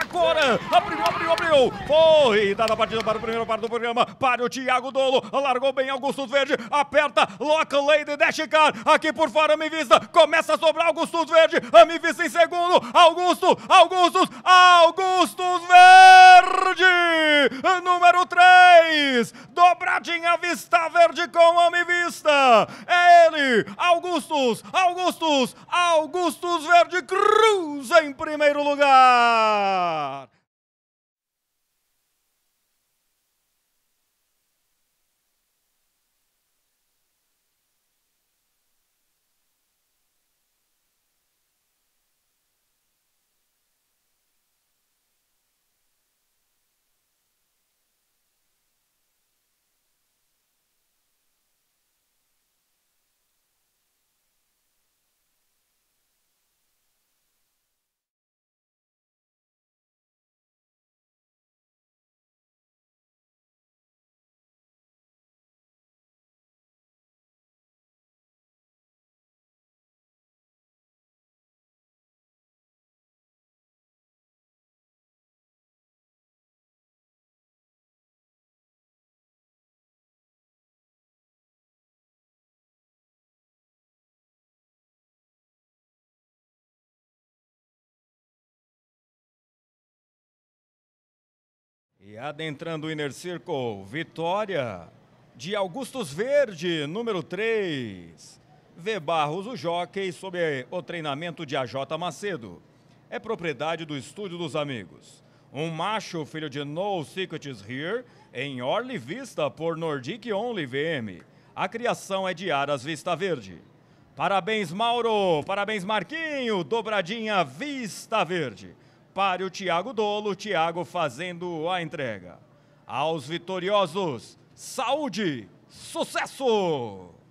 agora! Abriu, abriu, abriu! Foi! Dada a partida para o primeiro par do programa. Para o Thiago Dolo. Largou bem Augusto Verde. Aperta. Lock Lady car Aqui por fora, Amivista. Começa a sobrar Augusto Verde. Amivista em segundo. Augusto, Augusto, Augusto Verde! Número 3. Dobradinha Vista Verde com Amivista. Augustus, Augustus, Augustus Verde Cruz em primeiro lugar. E adentrando o Inner Circle, vitória de Augustus Verde, número 3. V. Barros, o jockey, sob eh, o treinamento de AJ Macedo. É propriedade do Estúdio dos Amigos. Um macho, filho de No Secrets Here, em Orly Vista, por Nordic Only VM. A criação é de Aras Vista Verde. Parabéns, Mauro! Parabéns, Marquinho! Dobradinha Vista Verde. Pare o Tiago Dolo, Tiago fazendo a entrega. Aos vitoriosos, saúde, sucesso!